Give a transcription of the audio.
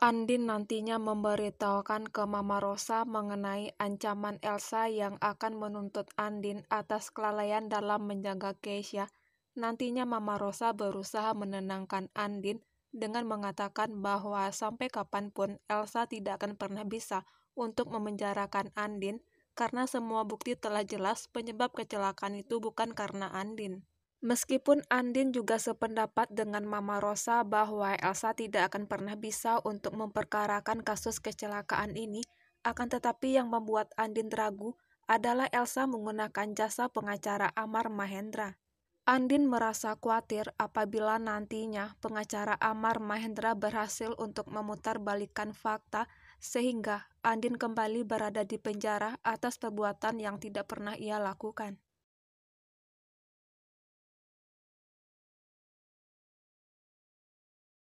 Andin nantinya memberitahukan ke Mama Rosa mengenai ancaman Elsa yang akan menuntut Andin atas kelalaian dalam menjaga Keisha. Nantinya Mama Rosa berusaha menenangkan Andin dengan mengatakan bahwa sampai kapanpun Elsa tidak akan pernah bisa untuk memenjarakan Andin karena semua bukti telah jelas penyebab kecelakaan itu bukan karena Andin. Meskipun Andin juga sependapat dengan Mama Rosa bahwa Elsa tidak akan pernah bisa untuk memperkarakan kasus kecelakaan ini, akan tetapi yang membuat Andin ragu adalah Elsa menggunakan jasa pengacara Amar Mahendra. Andin merasa khawatir apabila nantinya pengacara Amar Mahendra berhasil untuk memutarbalikkan fakta sehingga Andin kembali berada di penjara atas perbuatan yang tidak pernah ia lakukan.